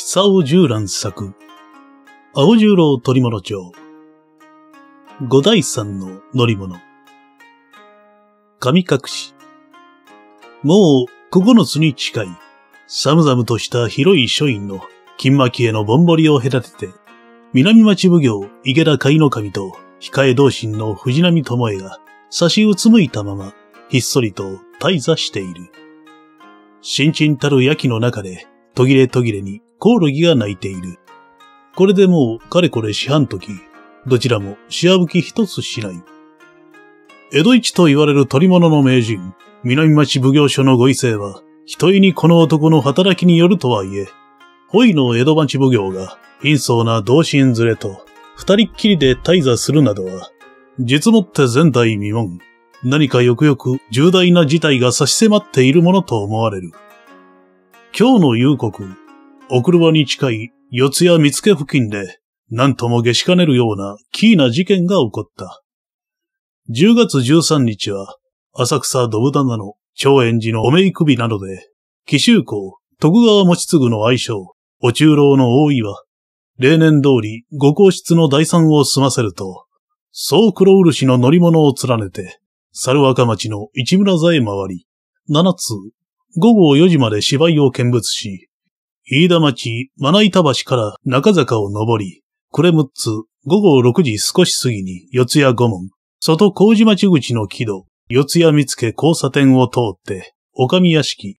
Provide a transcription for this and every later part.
久尾十蘭作、青十郎取物町、五大さんの乗り物、神隠し、もう九つに近い、寒々とした広い書院の金巻へのぼんぼりを隔てて、南町奉行池田海の神と控え同心の藤波智恵が差しうつむいたまま、ひっそりと滞座している。新陳たる夜気の中で、途切れ途切れにコオロギが鳴いている。これでもう、かれこれ四半時、どちらもし仕ぶき一つしない。江戸一と言われる取り物の名人、南町奉行所のご威勢は、ひといにこの男の働きによるとはいえ、ほいの江戸町奉行が、貧相な同心連れと、二人っきりで滞在するなどは、実もって前代未聞、何かよくよく重大な事態が差し迫っているものと思われる。今日の夕刻、お車に近い四谷見附付近で、何とも下しかねるようなキーな事件が起こった。10月13日は、浅草ドブ棚の長円寺のおめい首などで、奇襲公、徳川持次の愛称、お中老の大岩、例年通りご皇室の第三を済ませると、総黒漆の乗り物を連ねて、猿若町の市村座へ回り、7つ、午後4時まで芝居を見物し、飯田町、まな板橋から中坂を登り、暮れ6つ、午後6時少し過ぎに四谷五門、外麹町口の木戸、四谷見附交差点を通って、お上屋敷、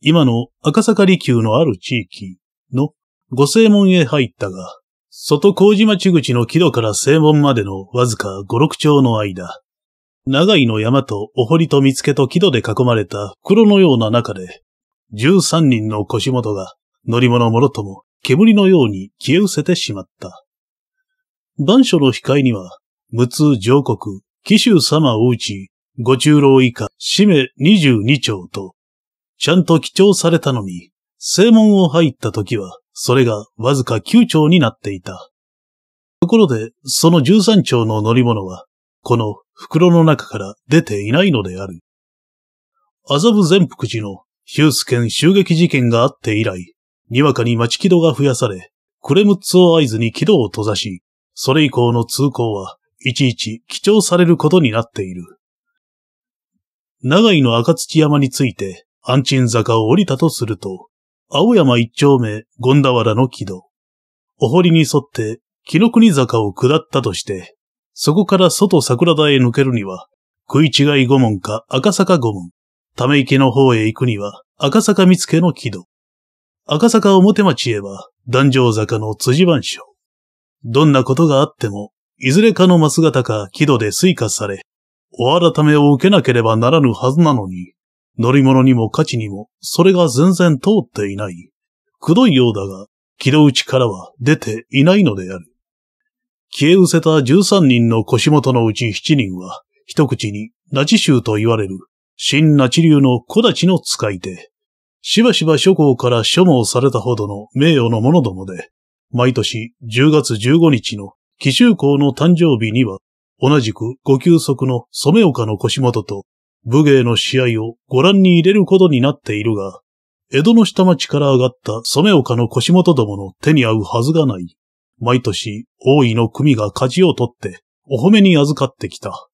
今の赤坂離宮のある地域の五正門へ入ったが、外麹町口の木戸から正門までのわずか五六丁の間、長井の山とお堀と見つけと木戸で囲まれた袋のような中で、十三人の腰元が乗り物もろとも煙のように消え失せてしまった。番所の控えには、無通上国、紀州様をうち、ご中老以下、氏名十二丁と、ちゃんと記帳されたのに、正門を入った時は、それがわずか九丁になっていた。ところで、その十三丁の乗り物は、この袋の中から出ていないのである。麻布善福寺のヒュース県襲撃事件があって以来、にわかに待ち軌道が増やされ、クレムッツを合図に軌道を閉ざし、それ以降の通行はいちいち記帳されることになっている。長井の赤土山について、安鎮坂を降りたとすると、青山一丁目、権田原の木戸。お堀に沿って、木の国坂を下ったとして、そこから外桜田へ抜けるには、食い違い五門か赤坂五門、ため池の方へ行くには赤坂見附の木戸。赤坂表町へは、壇上坂の辻番所。どんなことがあっても、いずれかの松型か木戸で追加され、お改めを受けなければならぬはずなのに、乗り物にも価値にも、それが全然通っていない。くどいようだが、木戸内からは出ていないのである。消え失せた13人の腰元のうち7人は、一口に、ナチ衆と言われる、新ナチ流の小立の使い手。しばしば諸侯から諸望されたほどの名誉の者どもで、毎年10月15日の奇襲公の誕生日には、同じくご休息の染岡の腰元と武芸の試合をご覧に入れることになっているが、江戸の下町から上がった染岡の腰元どもの手に合うはずがない。毎年、大井の組が舵を取って、お褒めに預かってきた。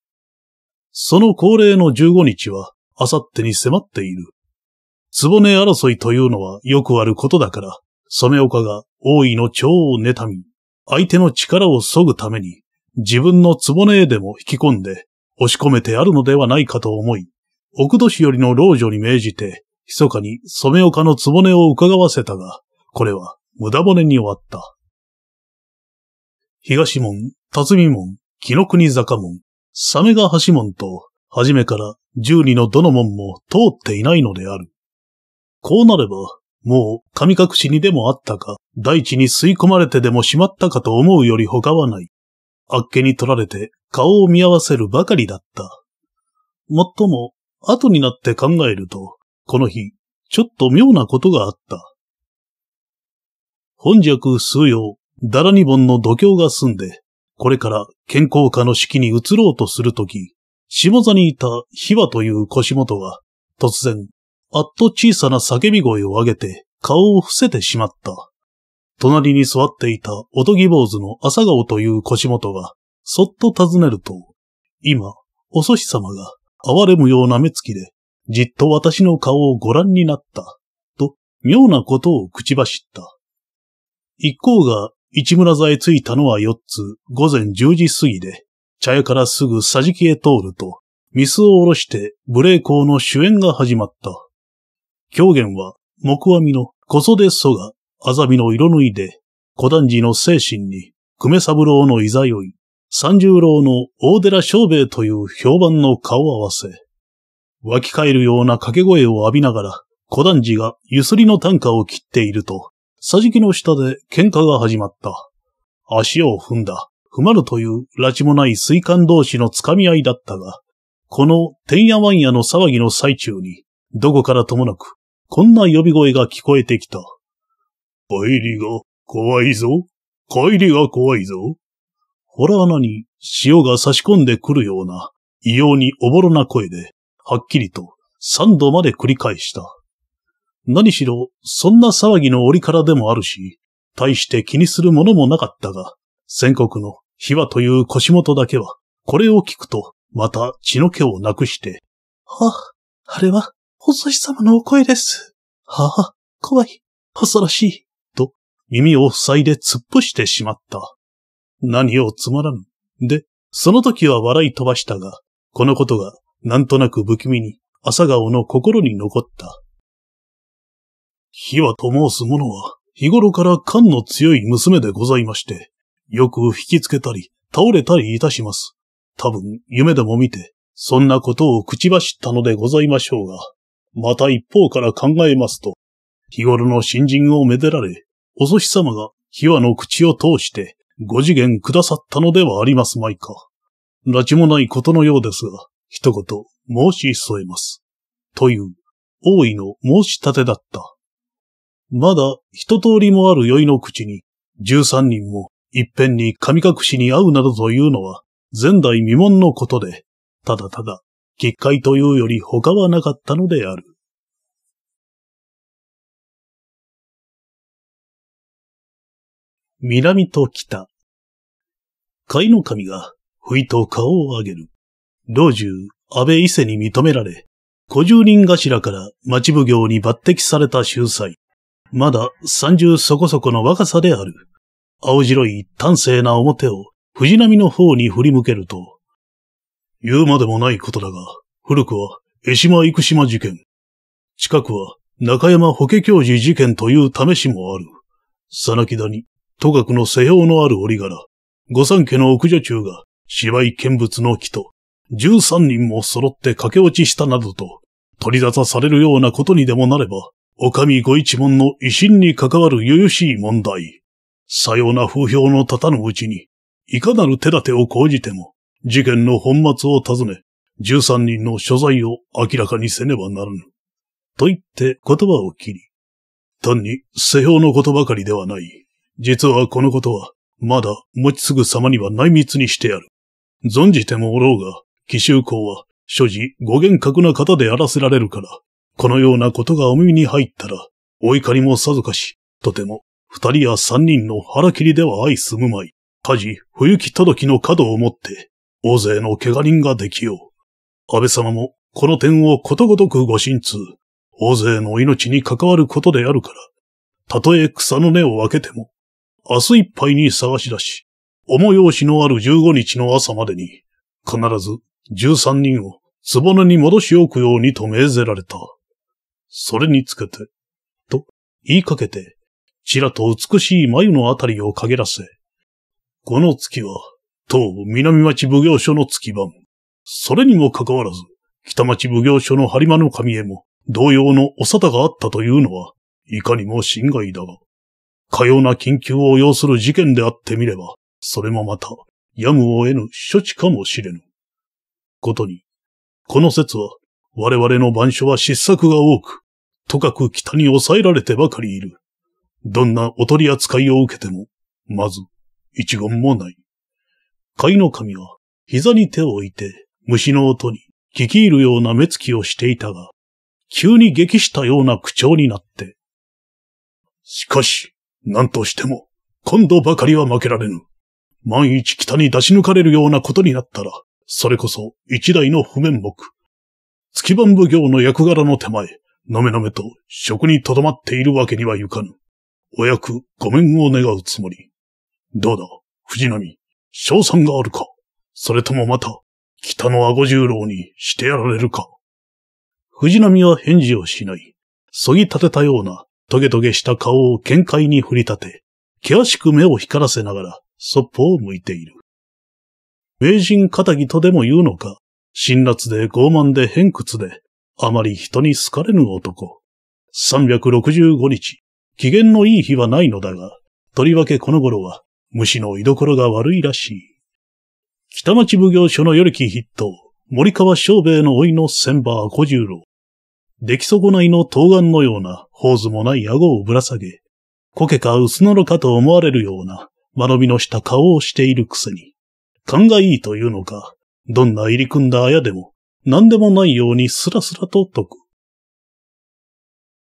その恒例の15日は、あさってに迫っている。ぼね争いというのはよくあることだから、染岡が王位の長を妬み、相手の力を削ぐために、自分の壺根へでも引き込んで、押し込めてあるのではないかと思い、奥年寄りの老女に命じて、密かに染岡のぼねを伺わせたが、これは無駄骨に終わった。東門、辰巳門、木の国坂門、サメが橋門と、はじめから十二のどの門も通っていないのである。こうなれば、もう神隠しにでもあったか、大地に吸い込まれてでもしまったかと思うより他はない。あっけに取られて顔を見合わせるばかりだった。もっとも、後になって考えると、この日、ちょっと妙なことがあった。本弱数用、ダラニボンの度胸が済んで、これから健康科の式に移ろうとするとき、下座にいたヒワという腰元は、突然、あっと小さな叫び声を上げて顔を伏せてしまった。隣に座っていたおとぎ坊主の朝顔という腰元が、そっと尋ねると、今、お祖師様が哀れむような目つきで、じっと私の顔をご覧になった、と、妙なことを口走った。一行が市村座へ着いたのは四つ、午前十時過ぎで、茶屋からすぐ桟敷へ通ると、水を下ろして無礼講の主演が始まった。狂言は、木阿弥の小袖蘇が、あざみの色縫いで、小団児の精神に、久米三郎のいざよい、三十郎の大寺昌兵衛という評判の顔合わせ。湧き返るような掛け声を浴びながら、小団児がゆすりの短歌を切っていると、さじきの下で喧嘩が始まった。足を踏んだ、踏まるという拉致もない水管同士のつかみ合いだったが、この天やわんやの騒ぎの最中に、どこからともなくこんな呼び声が聞こえてきた。帰りが怖いぞ。帰りが怖いぞ。ほら穴に潮が差し込んでくるような、異様におぼろな声で、はっきりと三度まで繰り返した。何しろ、そんな騒ぎの折からでもあるし、大して気にするものもなかったが、全国の秘話という腰元だけは、これを聞くと、また血の気をなくして、はあ、あれは、おぞし様のお声です。はあ、怖い、恐ろしい。と、耳を塞いで突っ伏してしまった。何をつまらぬ。で、その時は笑い飛ばしたが、このことが、なんとなく不気味に、朝顔の心に残った。火はと申す者は、日頃から感の強い娘でございまして、よく引きつけたり、倒れたりいたします。多分、夢でも見て、そんなことを口走ったのでございましょうが。また一方から考えますと、日頃の新人をめでられ、お祖師様が秘話の口を通してご次元くださったのではありますまいか。拉致もないことのようですが、一言申し添えます。という、大いの申し立てだった。まだ一通りもある酔いの口に、十三人も一遍に神隠しに会うなどというのは、前代未聞のことで、ただただ結界というより他はなかったのである。南と北。海の神が、ふいと顔を上げる。老中、安倍伊勢に認められ、小十人頭から町奉行に抜擢された秀才。まだ三十そこそこの若さである。青白い端正な表を藤波の方に振り向けると、言うまでもないことだが、古くは江島生島事件、近くは中山保家教授事件という試しもある。さなきだに、都学の世用のある折柄、御三家の奥女中が芝居見物の木と、十三人も揃って駆け落ちしたなどと、取り沙汰されるようなことにでもなれば、お上ご一門の威信に関わるゆゆしい問題。さような風評の立たぬうちに、いかなる手立てを講じても、事件の本末を尋ね、13人の所在を明らかにせねばならぬ。と言って言葉を切り、単に世評のことばかりではない。実はこのことは、まだ持ち継ぐ様には内密にしてある。存じてもおろうが、奇襲公は、所持ご厳格な方であらせられるから、このようなことがお耳に入ったら、お怒りもさぞかし、とても、二人や三人の腹切りでは相済むまい。家事、不行き届きの角をもって、大勢の怪我人ができよう。安倍様もこの点をことごとくご心痛。大勢の命に関わることであるから、たとえ草の根を分けても、明日いっぱいに探し出し、重用紙のある15日の朝までに、必ず13人を壺に戻し置くようにと命ぜられた。それにつけて、と言いかけて、ちらと美しい眉のあたりを陰らせ、この月は当南町奉行所の月番。それにもかかわらず、北町奉行所の張間の神へも同様のお沙汰があったというのは、いかにも心外だが、かような緊急を要する事件であってみれば、それもまた、やむを得ぬ処置かもしれぬ。ことに、この説は、我々の番所は失策が多く、とかく北に抑えられてばかりいる。どんなお取り扱いを受けても、まず、一言もない。甲斐の神は、膝に手を置いて、虫の音に聞き入るような目つきをしていたが、急に激したような口調になって。しかし、何としても、今度ばかりは負けられぬ。万一北に出し抜かれるようなことになったら、それこそ一代の不面目。月番奉行の役柄の手前、のめのめと職に留まっているわけにはいかぬ。お役ごめんを願うつもり。どうだ、藤波。賞賛があるかそれともまた、北の顎十郎にしてやられるか藤波は返事をしない。そぎ立てたような、トゲトゲした顔を見解に振り立て、険しく目を光らせながら、そっぽを向いている。名人仇とでも言うのか、辛辣で傲慢で偏屈で、あまり人に好かれぬ男。365日、機嫌のいい日はないのだが、とりわけこの頃は、虫の居所が悪いらしい。北町奉行所のよりき筆頭、森川昌兵衛の老いの千葉小十郎。出来損ないの東岸のような、頬図もない顎をぶら下げ、苔か薄なのかと思われるような、間延びのした顔をしているくせに、勘がいいというのか、どんな入り組んだ綾でも、何でもないようにスラスラと解く。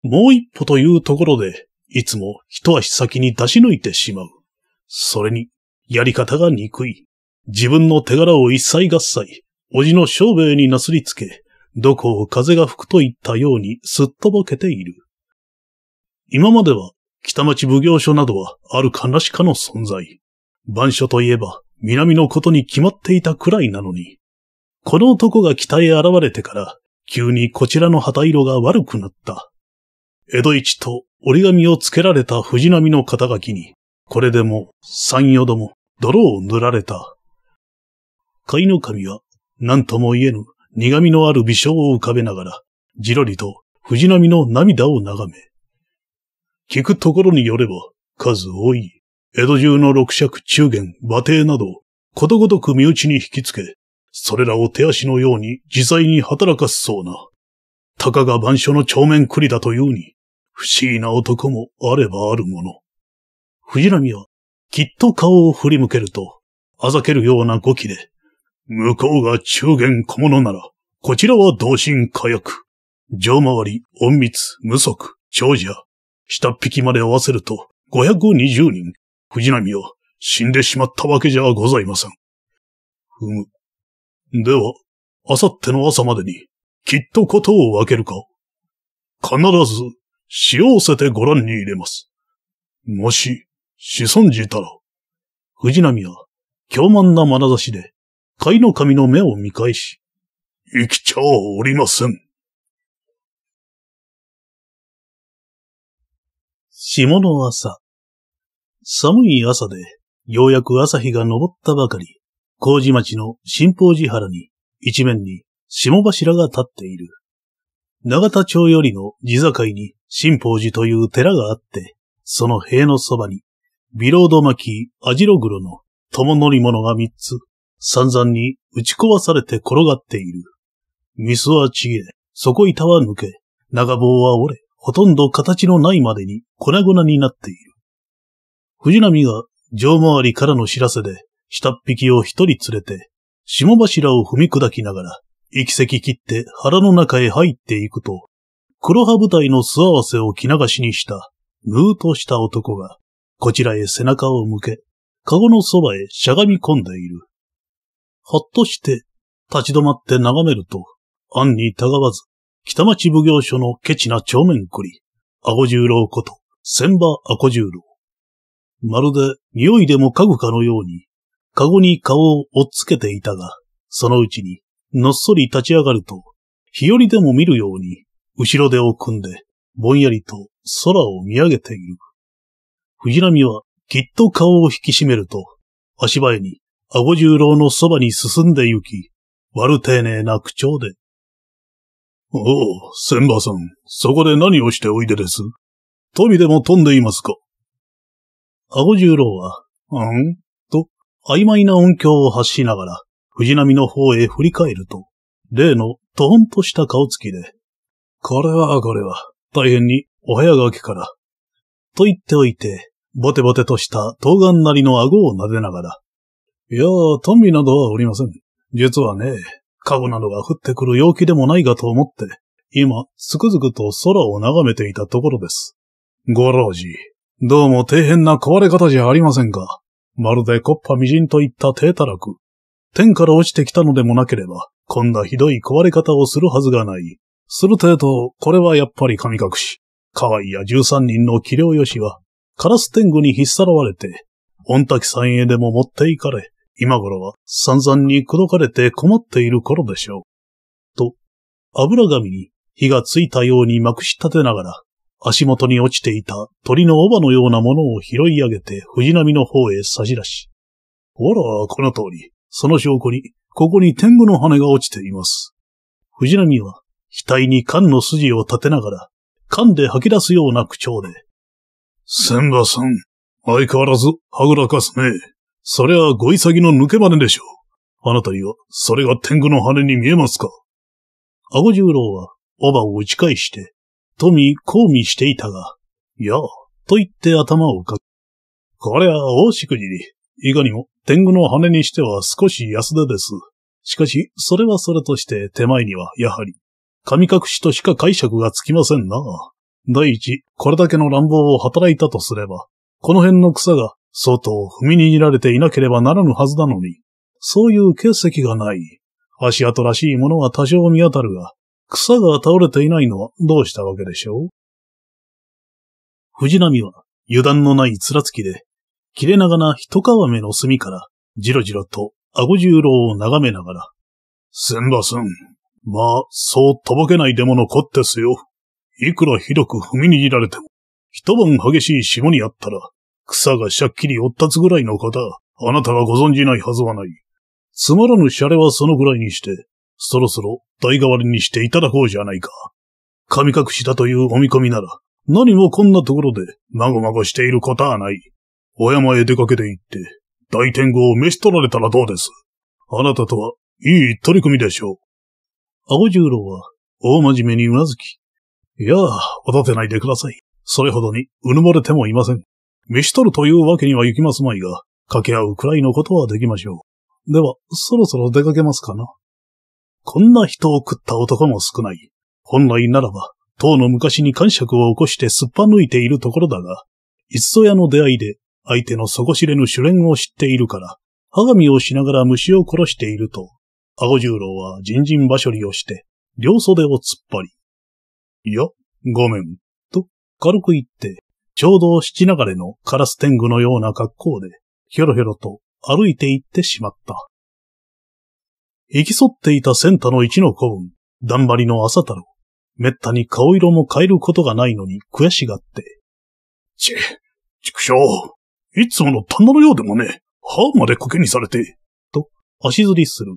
もう一歩というところで、いつも一足先に出し抜いてしまう。それに、やり方が憎い。自分の手柄を一切合切、おじの小兵衛になすりつけ、どこを風が吹くといったようにすっとぼけている。今までは、北町奉行所などはあるかなしかの存在。番所といえば、南のことに決まっていたくらいなのに、この男が北へ現れてから、急にこちらの旗色が悪くなった。江戸一と折り紙をつけられた藤波の肩書きに、これでも、三四度も、泥を塗られた。貝の神は、何とも言えぬ苦味のある微笑を浮かべながら、じろりと藤波の涙を眺め。聞くところによれば、数多い、江戸中の六尺中元、馬蹄など、ことごとく身内に引きつけ、それらを手足のように自在に働かすそうな。たかが番所の帳面栗だというに、不思議な男もあればあるもの。藤波は、きっと顔を振り向けると、あざけるような語気で、向こうが中元小物なら、こちらは同心火薬。上回り、隠密、無足、長者。下っ引きまで合わせると、520人、藤波は死んでしまったわけじゃございません。ふむ。では、あさっての朝までに、きっとことを分けるか。必ず、使うせてご覧に入れます。もし、子孫寺太郎。藤波は、凶慢な眼差しで、甲斐の神の目を見返し、生きちゃおりません。下の朝。寒い朝で、ようやく朝日が昇ったばかり、麹町の新宝寺原に、一面に霜柱が立っている。長田町よりの地境に新宝寺という寺があって、その塀のそばにビロード巻き、アジログロの、共乗り物が三つ、散々に打ち壊されて転がっている。ミスはちぎれ、底板は抜け、長棒は折れ、ほとんど形のないまでに粉々になっている。藤波が城回りからの知らせで、下っ引きを一人連れて、下柱を踏み砕きながら、行き席切って腹の中へ入っていくと、黒羽舞台の素合わせを着流しにした、ムーとした男が、こちらへ背中を向け、カゴのそばへしゃがみ込んでいる。ほっとして立ち止まって眺めると、案にたがわず、北町奉行所のケチな帳面くり、アゴ十郎こと、千葉アコ十郎。まるで匂いでも嗅ぐかのように、カゴに顔を押っつけていたが、そのうちに、のっそり立ち上がると、日和でも見るように、後ろ手を組んで、ぼんやりと空を見上げている。藤波はきっと顔を引き締めると、足早に、顎十郎のそばに進んで行き、悪丁寧な口調で。おお、千葉さん、そこで何をしておいでです富でも飛んでいますか顎十郎は、うんと、曖昧な音響を発しながら、藤波の方へ振り返ると、例のトーンとした顔つきで、これはこれは、大変にお早がきから、と言っておいて、ぼてぼてとした東岸なりの顎を撫でながら。いやあ、トンビなどはおりません。実はね、カゴなどが降ってくる陽気でもないかと思って、今、つくづくと空を眺めていたところです。ご老人、どうも底辺な壊れ方じゃありませんか。まるでコッパみじんといった低たらく。天から落ちてきたのでもなければ、こんなひどい壊れ方をするはずがない。する程度、これはやっぱり神隠し。河合や十三人の器量よしは、カラス天狗に引っさらわれて、御さんへでも持っていかれ、今頃は散々に口説かれて困っている頃でしょう。と、油紙に火がついたようにまくし立てながら、足元に落ちていた鳥の尾羽のようなものを拾い上げて藤波の方へ差し出し、ほら、この通り、その証拠に、ここに天狗の羽が落ちています。藤波は、額に缶の筋を立てながら、缶で吐き出すような口調で、千葉さん、相変わらず、はぐらかすね。そりゃ、ご潔の抜け真似でしょう。あなたには、それが天狗の羽に見えますか顎十郎は、おばを打ち返して、富、抗議していたが、いや、と言って頭をかく。こりゃ、大しくじり。いかにも、天狗の羽にしては少し安田です。しかし、それはそれとして、手前には、やはり、神隠しとしか解釈がつきませんな。第一、これだけの乱暴を働いたとすれば、この辺の草が相当踏みにじられていなければならぬはずなのに、そういう形跡がない。足跡らしいものは多少見当たるが、草が倒れていないのはどうしたわけでしょう藤波は油断のないつらつきで、切れ長な一皮目の隅から、じろじろと顎十郎を眺めながら、すんばすん。まあ、そうとぼけないでものこってすよ。いくらひどく踏みにじられても、一晩激しい霜にあったら、草がしゃっきりおったつぐらいの方、あなたがご存じないはずはない。つまらぬシャレはそのぐらいにして、そろそろ代替わりにしていただこうじゃないか。神隠しだというお見込みなら、何もこんなところで、まごまごしていることはない。お山へ出かけて行って、大天狗を召し取られたらどうですあなたとは、いい取り組みでしょう。青十郎は、大真面目にうなずき、いやあ、おだてないでください。それほどに、うぬぼれてもいません。飯取るというわけにはいきますまいが、掛け合うくらいのことはできましょう。では、そろそろ出かけますかな。こんな人を食った男も少ない。本来ならば、唐の昔に感触を起こしてすっぱ抜いているところだが、いっそやの出会いで、相手の底知れぬ主練を知っているから、鏡をしながら虫を殺していると、顎十郎は人参ば処理をして、両袖を突っ張り、いや、ごめん、と軽く言って、ちょうど七流れのカラス天狗のような格好で、ひょろひょろと歩いて行ってしまった。行き添っていたセンタの一の子分、だんばりの朝太郎。めったに顔色も変えることがないのに悔しがって。ち、畜生、いつもの旦那のようでもね、歯までコケにされて、と足ずりする。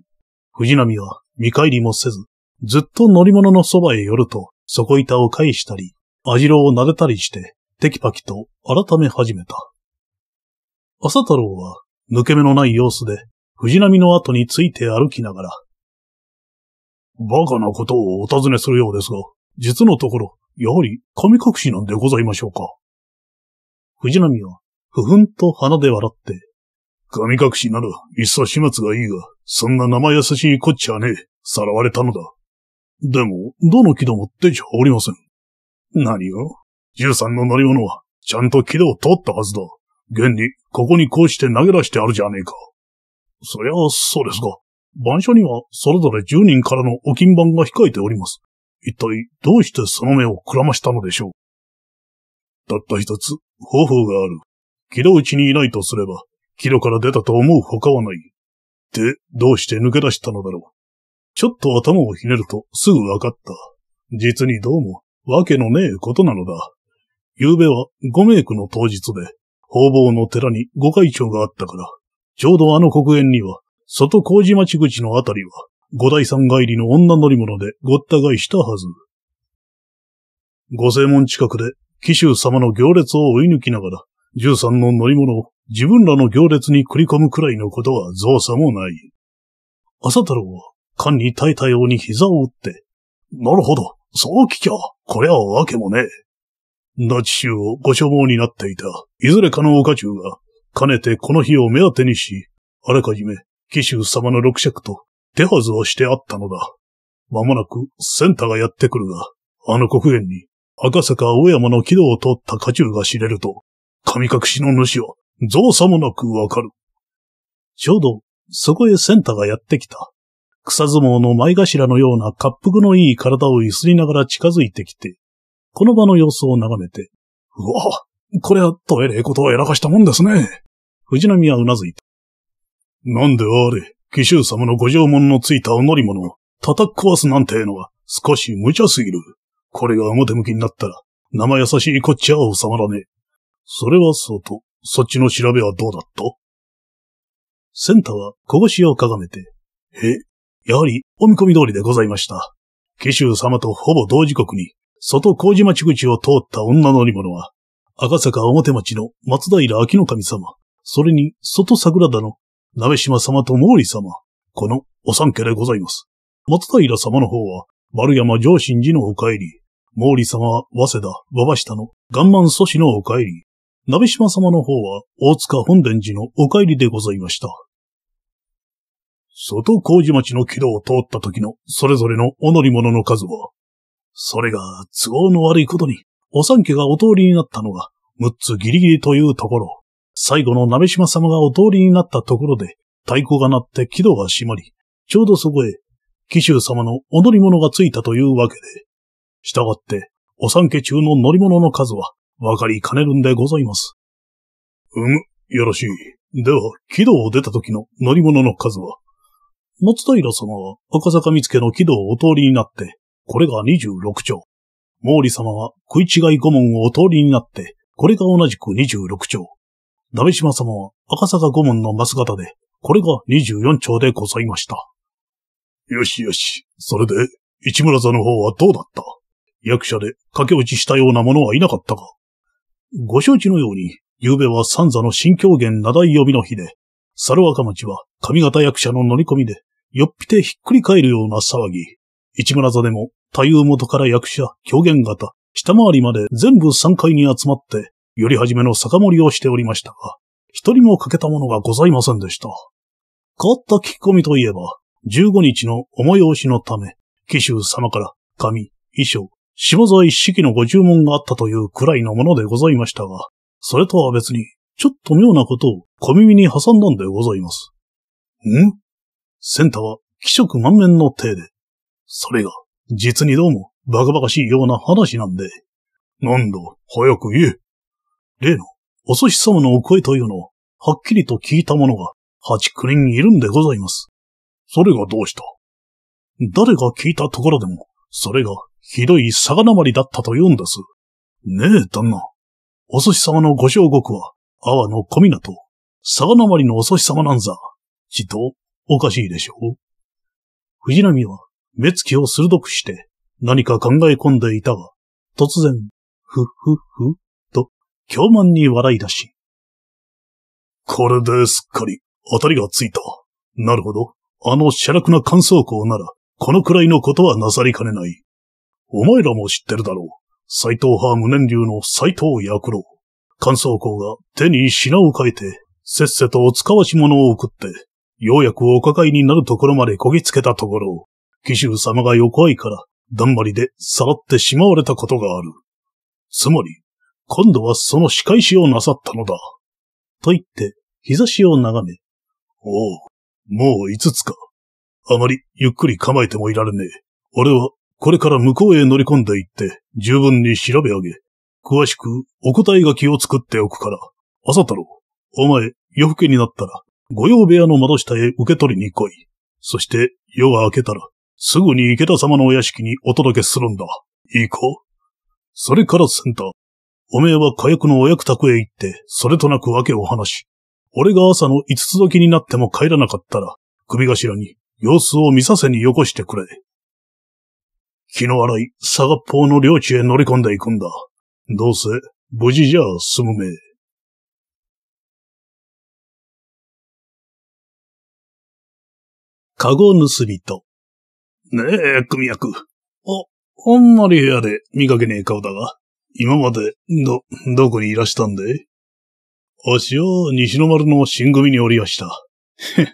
藤波は見返りもせず、ずっと乗り物のそばへ寄ると、底板を返したり、網代を撫でたりして、テキパキと改め始めた。朝太郎は、抜け目のない様子で、藤波の後について歩きながら、バカなことをお尋ねするようですが、実のところ、やはり神隠しなんでございましょうか。藤波は、ふふんと鼻で笑って、神隠しなら、いっそ始末がいいが、そんな生優しいこっちゃねえ、さらわれたのだ。でも、どの木道も手じゃおりません。何が ?13 の乗り物は、ちゃんと木戸を通ったはずだ。現に、ここにこうして投げ出してあるじゃねえか。そりゃ、そうですが、番所にはそれぞれ10人からのお金番が控えております。一体、どうしてその目をくらましたのでしょう。たった一つ、方法がある。木戸内にいないとすれば、木戸から出たと思う他はない。で、どうして抜け出したのだろうちょっと頭をひねるとすぐわかった。実にどうも、わけのねえことなのだ。昨べはご名句の当日で、方々の寺に御会長があったから、ちょうどあの国園には、外麹町口のあたりは、五大さん帰りの女乗り物でごった返したはず。ご正門近くで、紀州様の行列を追い抜きながら、十三の乗り物を自分らの行列に繰り込むくらいのことは造作もない。朝太郎は間に耐えたように膝を打って、なるほど、そう聞きゃ、こりゃわけもねえ。那智州をご所望になっていた、いずれかのお家中が、かねてこの日を目当てにし、あらかじめ、紀州様の六尺と手はずをしてあったのだ。まもなく、センタがやってくるが、あの国限に、赤坂大山の軌道を通った家中が知れると、神隠しの主は、造作もなくわかる。ちょうど、そこへセンタがやってきた。草相撲の前頭のような滑腹のいい体を揺すりながら近づいてきて、この場の様子を眺めて、うわ、これはとえれえことをやらかしたもんですね。藤波はうなずいた。なんであれ、紀州様のご上門のついたお乗り物を叩き壊すなんてえのは少し無茶すぎる。これが表向きになったら、生優しいこっちは収まらねえ。それはそうと、そっちの調べはどうだったセンタは拳をかがめて、へ、やはり、お見込み通りでございました。紀州様とほぼ同時刻に、外麹町口を通った女乗り物は、赤坂表町の松平明の神様、それに外桜田の鍋島様と毛利様、このお三家でございます。松平様の方は、丸山上心寺のお帰り、毛利様は早稲田、馬場下の岩満祖師のお帰り、鍋島様の方は大塚本殿寺のお帰りでございました。外麹町の軌道を通った時のそれぞれのお乗り物の数は、それが都合の悪いことに、お三家がお通りになったのが、六つギリギリというところ、最後の鍋島様がお通りになったところで、太鼓が鳴って軌道が閉まり、ちょうどそこへ、紀州様のお乗り物がついたというわけで、従って、お三家中の乗り物の数は、分かりかねるんでございます。うむ、よろしい。では、軌道を出た時の乗り物の数は、松平様は赤坂見附の軌道をお通りになって、これが26丁。毛利様は食い違い御門をお通りになって、これが同じく26丁。鍋島様は赤坂御門のマス型で、これが24丁でございました。よしよし、それで、市村座の方はどうだった役者で駆け落ちしたような者はいなかったかご承知のように、昨夜は三座の新狂言七題呼びの日で、猿若町は上方役者の乗り込みで、よっぴてひっくり返るような騒ぎ。市村座でも、太夫元から役者、狂言型、下回りまで全部3階に集まって、より始めの酒盛りをしておりましたが、一人も欠けたものがございませんでした。変わった聞き込みといえば、15日のお催しのため、紀州様から紙、衣装、下座一式のご注文があったというくらいのものでございましたが、それとは別に、ちょっと妙なことを小耳に挟んだんでございます。んセンタは気色満面の体で、それが、実にどうも、バカバカしいような話なんで。なんだ、早く言え。例の、お寿司様のお声というのは、はっきりと聞いた者が、八九人いるんでございます。それがどうした誰が聞いたところでも、それが、ひどい魚なまりだったと言うんです。ねえ、旦那。お寿司様のご小国は、阿波の小港、相良まりのお寿司様なんざ。ちと、おかしいでしょう。藤波は目つきを鋭くして何か考え込んでいたが、突然、ふっふっふ、と、凶慢に笑い出し。これですっかり、当たりがついた。なるほど。あの、シャラクな乾燥校なら、このくらいのことはなさりかねない。お前らも知ってるだろう。斎藤派無念流の斎藤役郎。乾燥校が手に品を変えて、せっせとお使わし物を送って、ようやくお抱えになるところまでこぎつけたところ、紀州様が横いから、だんまりでさらってしまわれたことがある。つまり、今度はその仕返しをなさったのだ。と言って、日差しを眺め、おう、もう五つか。あまりゆっくり構えてもいられねえ。俺は、これから向こうへ乗り込んでいって、十分に調べ上げ、詳しくお答え書きを作っておくから。朝太郎、お前、夜更けになったら、御用部屋の窓下へ受け取りに来い。そして、夜が明けたら、すぐに池田様のお屋敷にお届けするんだ。いいかそれからセンター。おめえは火薬のお役宅へ行って、それとなく訳を話し、俺が朝の五つ時になっても帰らなかったら、首頭に様子を見させによこしてくれ。気の荒い佐賀っぽの領地へ乗り込んでいくんだ。どうせ、無事じゃ済むめえ。カゴ盗みと。ねえ、組役。あ、あんまり部屋で見かけねえ顔だが、今まで、ど、どこにいらしたんでわしは西の丸の新組におりやした。へへ、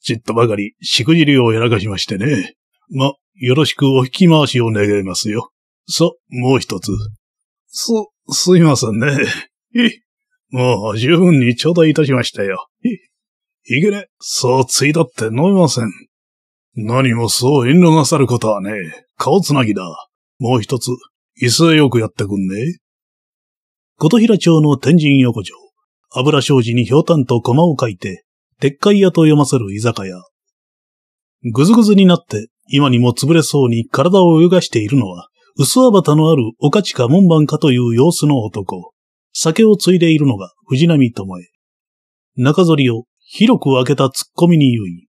ちっとばかりしくじりをやらかしましてね。ま、よろしくお引き回しを願いますよ。さ、もう一つ。す、すいませんね。え、もう十分に頂戴いたしましたよ。えいげれ、そうついだって飲めません。何もそう遠慮なさることはねえ。顔つなぎだ。もう一つ、椅子へよくやってくんね。琴平町の天神横丁。油障子にひょうたんと駒を書いて、撤回屋と読ませる居酒屋。ぐずぐずになって今にも潰れそうに体を泳がしているのは、薄あばたのあるおかちか門番かという様子の男。酒を継いでいるのが藤波智恵。中ぞりを広く開けた突っ込みにうに、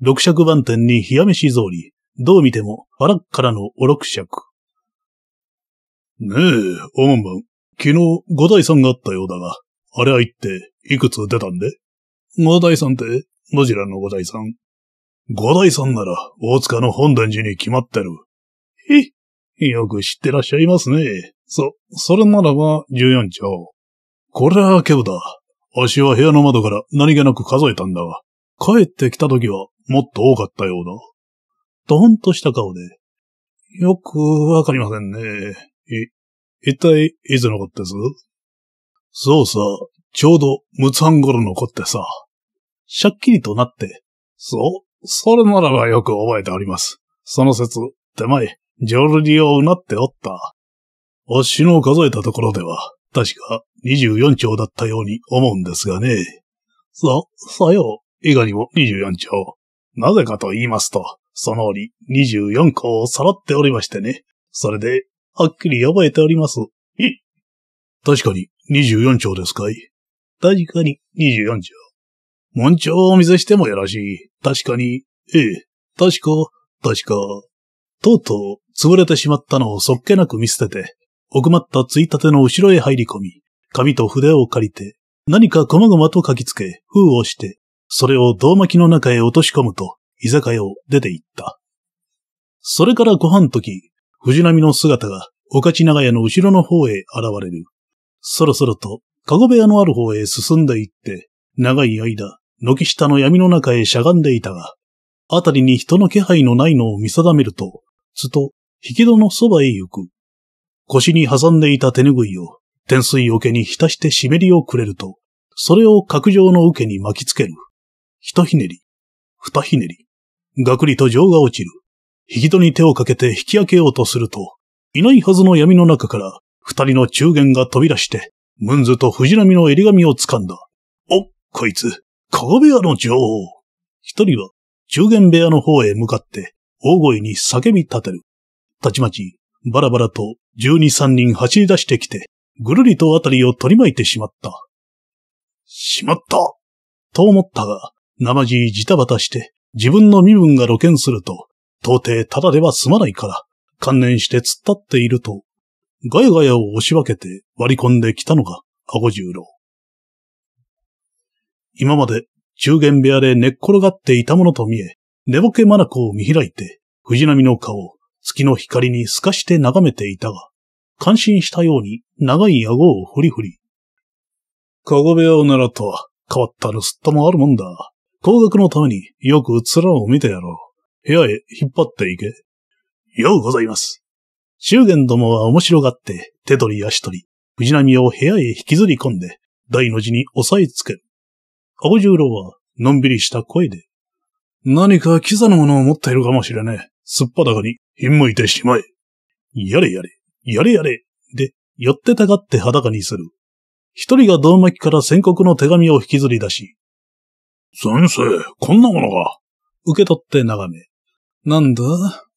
六尺番店に冷や飯草履。どう見ても、腹っからのお六尺。ねえ、おまんばん。昨日、五代さんがあったようだが、あれは一っていくつ出たんで五代さんって、どちらの五代さん五代さんなら、大塚の本殿寺に決まってる。えよく知ってらっしゃいますね。そ、それならば、十四丁。これはケブだ。しは部屋の窓から何気なく数えたんだが、帰ってきた時はもっと多かったようだ。どんとした顔で。よくわかりませんね。い、一体いつのことですそうさ、ちょうど無半頃の残ってさ、しゃっきりとなって、そう、それならばよく覚えております。その説、手前、ジョルリをうなっておった。しの数えたところでは、確か24兆だったように思うんですがね。さ、さよう、以外にも24兆。なぜかと言いますと、その折24個を揃っておりましてね。それで、はっきり覚えております。え確かに24兆ですかい確かに24兆。門長をお見せしてもよろしい。確かに、ええ、確か、確か。とうとう、潰れてしまったのをそっけなく見捨てて、奥まったついたての後ろへ入り込み、紙と筆を借りて、何か細々と書きつけ、封をして、それを胴巻きの中へ落とし込むと、居酒屋を出て行った。それからご飯時、藤波の姿が、御徒長屋の後ろの方へ現れる。そろそろと、籠部屋のある方へ進んで行って、長い間、軒下の闇の中へしゃがんでいたが、あたりに人の気配のないのを見定めると、ずっと、引き戸のそばへ行く。腰に挟んでいた手ぬぐいを天水桶に浸して湿りをくれると、それを角上の受けに巻きつける。ひとひねり、ふたひねり、がくりと情が落ちる。引き戸に手をかけて引き開けようとすると、いないはずの闇の中から、二人の中元が飛び出して、ムンズと藤波の襟紙を掴んだ。お、こいつ、鏡部屋の女王。一人は、中元部屋の方へ向かって、大声に叫び立てる。たちまち、バラバラと十二三人走り出してきて、ぐるりとあたりを取り巻いてしまった。しまったと思ったが、生地じたばたして自分の身分が露見すると、到底ただでは済まないから、観念して突っ立っていると、ガヤガヤを押し分けて割り込んできたのが、ュ十郎。今まで中元部屋で寝っ転がっていたものと見え、寝ぼけ眼を見開いて、藤波の顔を月の光に透かして眺めていたが、感心したように長い顎をふりふり。カゴ部屋を狙った変わったすったもあるもんだ。高額のためによく面を見てやろう。部屋へ引っ張っていけ。ようございます。修元どもは面白がって手取り足取り、藤波を部屋へ引きずり込んで、大の字に押さえつける。青十郎はのんびりした声で、何かキザのものを持っているかもしれねえ。すっぱだかに、ひんむいてしまえ。やれやれ。やれやれで、寄ってたがって裸にする。一人が胴巻きから宣告の手紙を引きずり出し、先生、こんなものが。受け取って眺め。なんだ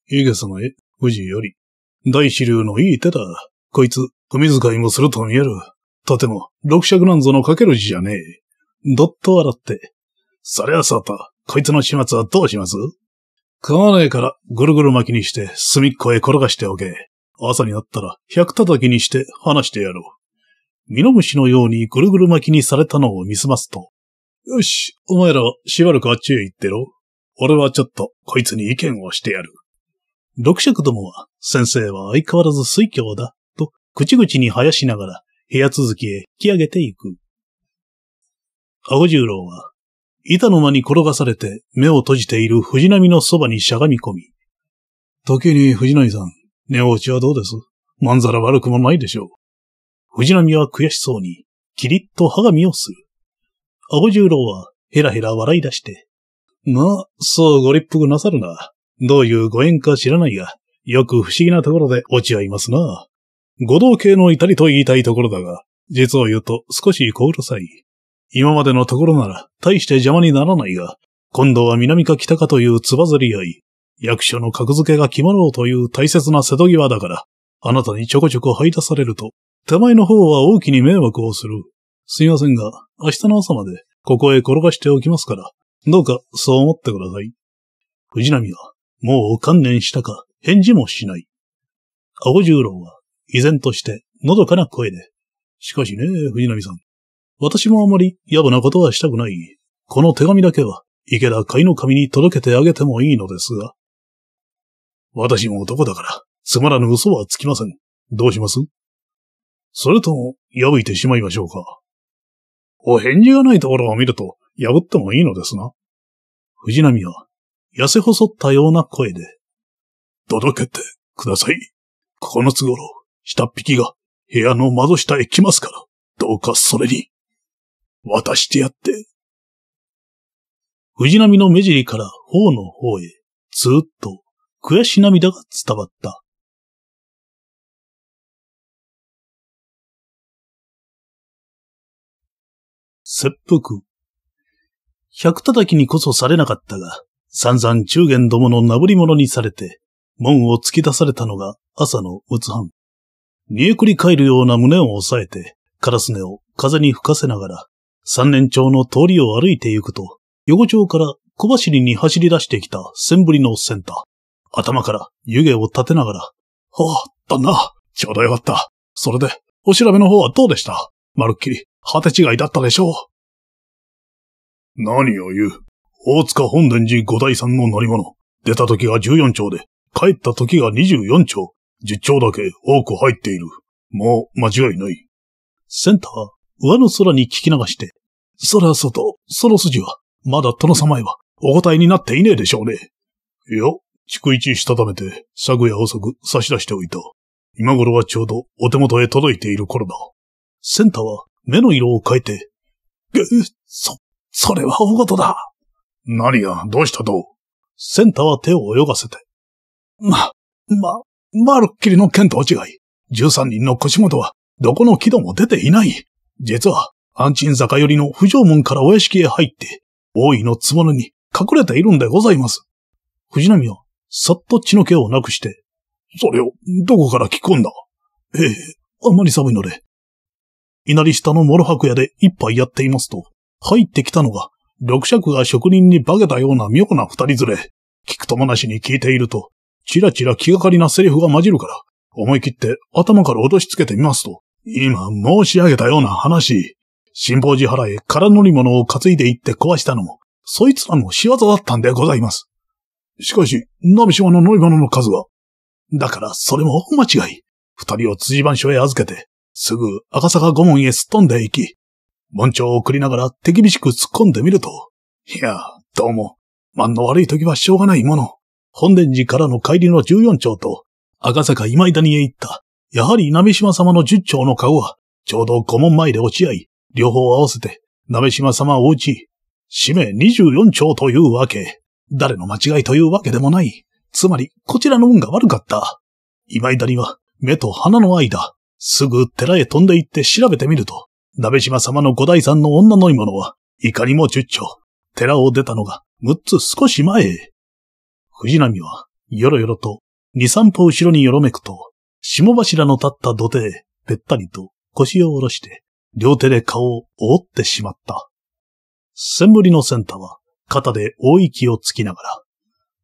イゲ様へ、富士より。大支流のいい手だ。こいつ、組遣いもすると見える。とても、六尺なんぞのかける字じゃねえ。どっと笑って。そりゃそうと、こいつの始末はどうします構わねえから、ぐるぐる巻きにして、隅っこへ転がしておけ。朝になったら百叩きにして話してやろう。ミノムシのようにぐるぐる巻きにされたのを見すますと、よし、お前らしばらくあっちへ行ってろ。俺はちょっとこいつに意見をしてやる。六尺どもは、先生は相変わらず水教だ、と口々に生やしながら部屋続きへ引き上げていく。顎十郎は、板の間に転がされて目を閉じている藤波のそばにしゃがみ込み、時に藤波さん、寝落ちはどうですまんざら悪くもないでしょう。藤波は悔しそうに、キリッと歯紙をする。青十郎は、ヘラヘラ笑い出して、まあ、そうご立腹なさるな。どういうご縁か知らないが、よく不思議なところで落ち合いますな。五道系の至りと言いたいところだが、実を言うと少し小うるさい。今までのところなら大して邪魔にならないが、今度は南か北かというつばずり合い、役所の格付けが決まろうという大切な瀬戸際だから、あなたにちょこちょこ配達されると、手前の方は大きに迷惑をする。すいませんが、明日の朝まで、ここへ転がしておきますから、どうかそう思ってください。藤波は、もう観念したか、返事もしない。青十郎は、依然として、のどかな声で、しかしね、藤波さん。私もあまり野暮なことはしたくない。この手紙だけは、池田海の神に届けてあげてもいいのですが、私も男だから、つまらぬ嘘はつきません。どうしますそれとも、破いてしまいましょうか。お返事がないところを見ると、破ってもいいのですな。藤波は、痩せ細ったような声で、届けてください。この都合、下っ引きが部屋の窓下へ来ますから、どうかそれに、渡してやって。藤波の目尻から頬の方へ、ずっと悔し涙が伝わった。切腹。百叩きにこそされなかったが、散々中元どものなぶり者にされて、門を突き出されたのが朝のうつはん。煮えくり返るような胸を押さえて、カラスネを風に吹かせながら、三年町の通りを歩いて行くと、横丁から小走りに走り出してきた千ぶりのセンター。頭から湯気を立てながら、はあ、旦那、ちょうどよかった。それで、お調べの方はどうでしたまるっきり、果て違いだったでしょう。何を言う。大塚本殿寺五大さんの乗り物。出た時が14丁で、帰った時が24丁。10丁だけ多く入っている。もう間違いない。センター、上の空に聞き流して、そらそと、その筋は、まだ殿様へは、お答えになっていねえでしょうね。いや、逐一したためて、昨夜遅く差し出しておいた。今頃はちょうどお手元へ届いている頃だ。センタは目の色を変えて、ぐ、そ、それはおごとだ。何が、どうしたとセンタは手を泳がせて。ま、ま、まるっきりの剣と違い。十三人の腰元は、どこの木戸も出ていない。実は、安鎮坂寄りの不条門からお屋敷へ入って、大井のつもぬに隠れているんでございます。藤波はさっと血の気をなくして、それをどこから聞くんだええ、あまり寒いので。稲荷下の諸白屋で一杯やっていますと、入ってきたのが、六尺が職人に化けたような妙な二人連れ。聞くともなしに聞いていると、ちらちら気がかりなセリフが混じるから、思い切って頭から落としつけてみますと、今申し上げたような話、辛抱寺原へ空乗り物を担いで行って壊したのも、そいつらの仕業だったんでございます。しかし、波島の乗り物の数は。だから、それも間違い。二人を辻番所へ預けて、すぐ赤坂御門へすっ飛んで行き、文長を送りながら手厳しく突っ込んでみると、いや、どうも、万の悪い時はしょうがないもの。本殿寺からの帰りの十四丁と、赤坂今井谷へ行った、やはり鍋島様の十丁の顔は、ちょうど五門前で落ち合い、両方合わせて、鍋島様を打ち、氏名十四丁というわけ。誰の間違いというわけでもない。つまり、こちらの運が悪かった。今井谷は、目と鼻の間、すぐ寺へ飛んで行って調べてみると、鍋島様の五代さんの女のいものは、いかにも十丁。寺を出たのが、六つ少し前へ。藤波は、よろよろと、二三歩後ろによろめくと、下柱の立った土手へ、ぺったりと腰を下ろして、両手で顔を覆ってしまった。センりのセンタは、肩で大息をつきながら、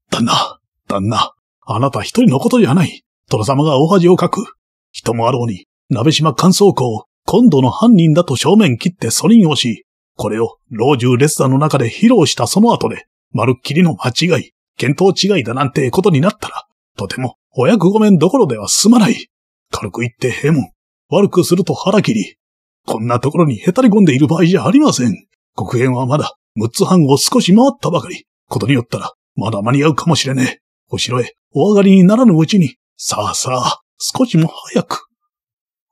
旦那、旦那、あなた一人のことじゃない。殿様が大恥をかく。人もあろうに、鍋島乾燥庫を今度の犯人だと正面切ってソリンをし、これを老中列座の中で披露したその後で、まるっきりの間違い、見当違いだなんてことになったら、とてもお役御免どころでは済まない。軽く言ってへもん。悪くすると腹切り。こんなところにへたり込んでいる場合じゃありません。国煙はまだ六つ半を少し回ったばかり。ことによったら、まだ間に合うかもしれねえ。お城へお上がりにならぬうちに、さあさあ、少しも早く。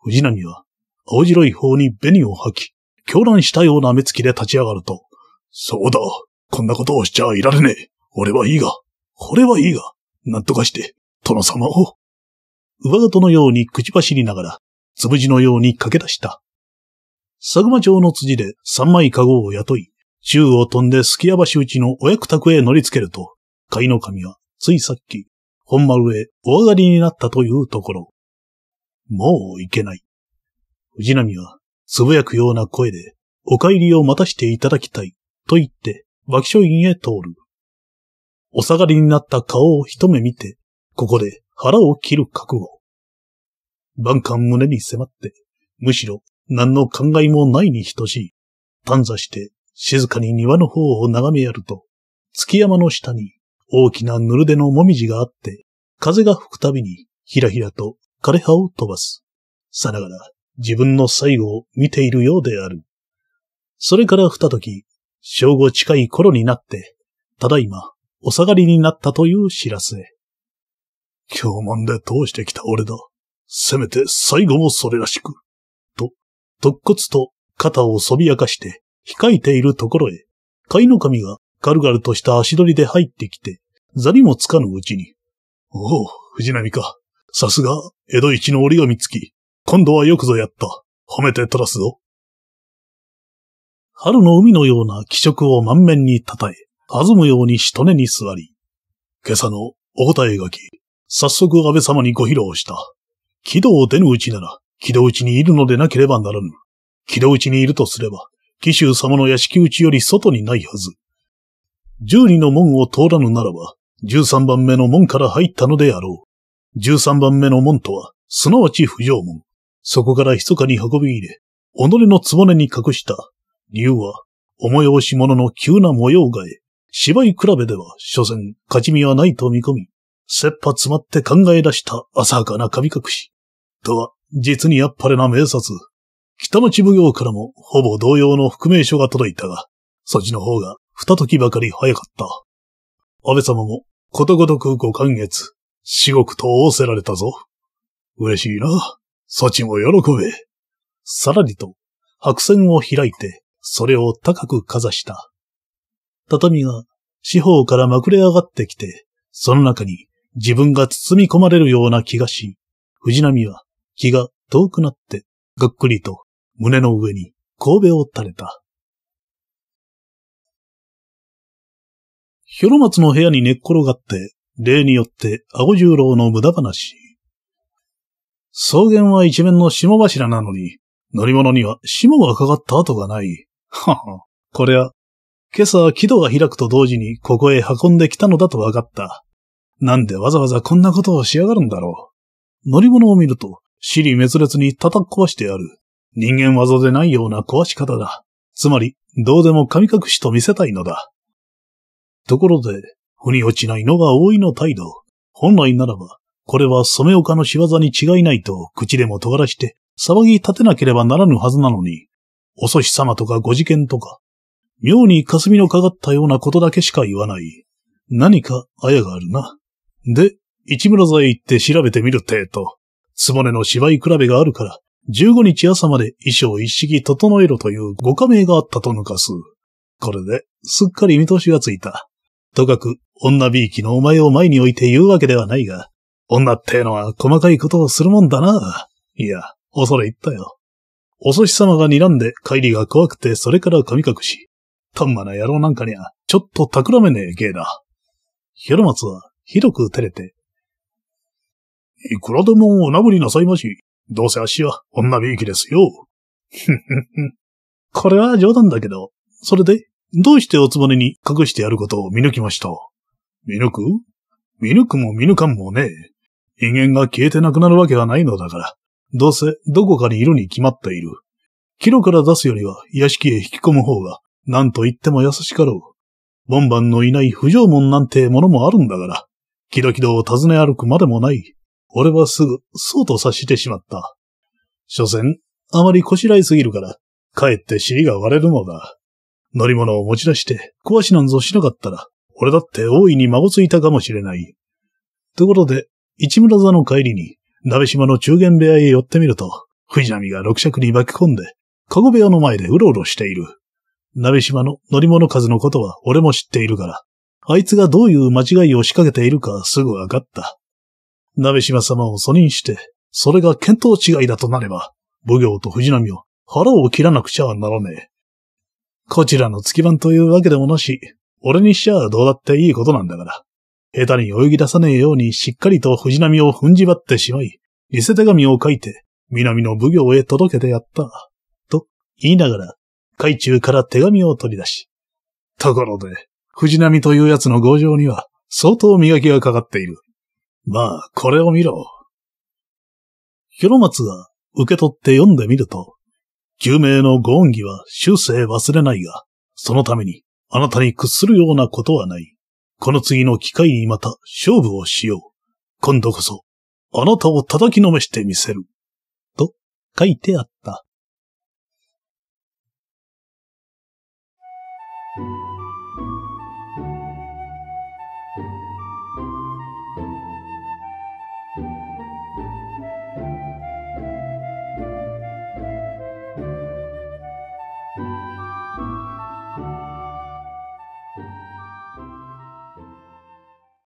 藤波は、青白い方に紅を吐き、狂乱したような目つきで立ち上がると、そうだ、こんなことをしちゃいられねえ。俺はいいが、俺はいいが、なんとかして、殿様を。上方のように口走りながら、つぶじのように駆け出した。佐久間町の辻で三枚籠を雇い、宙を飛んですきや橋うちのお役宅へ乗りつけると、甲斐の神は、ついさっき、本丸へお上がりになったというところ。もう行けない。藤波は、つぶやくような声で、お帰りを待たしていただきたい、と言って、脇書院へ通る。お下がりになった顔を一目見て、ここで腹を切る覚悟。万感胸に迫って、むしろ何の考えもないに等しい、短座して静かに庭の方を眺めやると、月山の下に大きなぬるでのもみじがあって、風が吹くたびにひらひらと枯れ葉を飛ばす。さながら自分の最後を見ているようである。それから二時、正午近い頃になって、ただいま、お下がりになったという知らせ。もんで通してきた俺だ。せめて最後もそれらしく。と、突骨と肩をそびやかして、控えているところへ、いの神が軽々とした足取りで入ってきて、ザリもつかぬうちに、おお、藤波か。さすが、江戸一の折り紙つき。今度はよくぞやった。褒めて取らすぞ。春の海のような気色を満面に称え、弾むようにしとねに座り、今朝のお答え書き、早速安倍様にご披露した。軌道を出ぬうちなら、軌道内にいるのでなければならぬ。軌道内にいるとすれば、紀州様の屋敷内より外にないはず。十二の門を通らぬならば、十三番目の門から入ったのであろう。十三番目の門とは、すなわち不条門。そこから密かに運び入れ、己のつぼねに隠した。理由は、思い押し者の急な模様替え、芝居比べでは、所詮、勝ち身はないと見込み、切羽詰まって考え出した浅はかな神隠し。とは、実にあっぱれな名刹。北町奉行からもほぼ同様の覆名書が届いたが、そっちの方が二時ばかり早かった。安倍様もことごとくご寒月、至極と仰せられたぞ。嬉しいな。そちも喜べ。さらりと白線を開いて、それを高くかざした。畳が四方からまくれ上がってきて、その中に自分が包み込まれるような気がし、藤波は気が遠くなって、がっくりと胸の上に神戸を垂れた。広松の部屋に寝っ転がって、例によって青十郎の無駄話。草原は一面の霜柱なのに、乗り物には霜がかかった跡がない。はは、こりゃ、今朝木戸が開くと同時にここへ運んできたのだと分かった。なんでわざわざこんなことをしやがるんだろう。乗り物を見ると、尻滅裂に叩き壊してある。人間技でないような壊し方だ。つまり、どうでも神隠しと見せたいのだ。ところで、腑に落ちないのが多いの態度。本来ならば、これは染岡の仕業に違いないと口でも尖らして騒ぎ立てなければならぬはずなのに、お祖師様とかご事件とか、妙に霞のかかったようなことだけしか言わない。何かあやがあるな。で、市村座へ行って調べてみるってと、つぼねの芝居比べがあるから、15日朝まで衣装一式整えろというご加盟があったと抜かす。これで、すっかり見通しがついた。とかく、女びいきのお前を前に置いて言うわけではないが、女ってのは細かいことをするもんだな。いや、恐れ入ったよ。お寿司様が睨んで帰りが怖くてそれから神隠し。たんまな野郎なんかにゃ、ちょっと企めねえ芸だ。広松はひどく照れて。いくらでもおなぶりなさいまし。どうせ足は女びいきですよ。ふふふこれは冗談だけど、それで、どうしておつぼねに隠してやることを見抜きました。見抜く見抜くも見抜かんもね。威厳が消えてなくなるわけはないのだから、どうせどこかにいるに決まっている。キロから出すよりは屋敷へ引き込む方が、なんと言っても優しかろう。ボンバンのいない不条門なんてものもあるんだから、キドキドを訪ね歩くまでもない。俺はすぐ、そうと察してしまった。所詮、あまりこしらえすぎるから、かえって尻が割れるのだ。乗り物を持ち出して壊しなんぞしなかったら、俺だって大いに孫ついたかもしれない。ところで、市村座の帰りに、鍋島の中間部屋へ寄ってみると、藤波が六尺に巻き込んで、籠部屋の前でうろうろしている。鍋島の乗り物数のことは俺も知っているから、あいつがどういう間違いを仕掛けているかすぐ分かった。鍋島様を疎任して、それが見当違いだとなれば、奉行と藤波を腹を切らなくちゃならねえ。こちらの月番というわけでもなし、俺にしちゃどうだっていいことなんだから。下手に泳ぎ出さねえようにしっかりと藤波を踏んじばってしまい、偽手紙を書いて、南の奉行へ届けてやった。と言いながら、海中から手紙を取り出し。ところで、藤波という奴の強情には、相当磨きがかかっている。まあ、これを見ろ。広松が受け取って読んでみると、救命のご恩義は終生忘れないが、そのためにあなたに屈するようなことはない。この次の機会にまた勝負をしよう。今度こそ、あなたを叩きのめしてみせる。と書いてあった。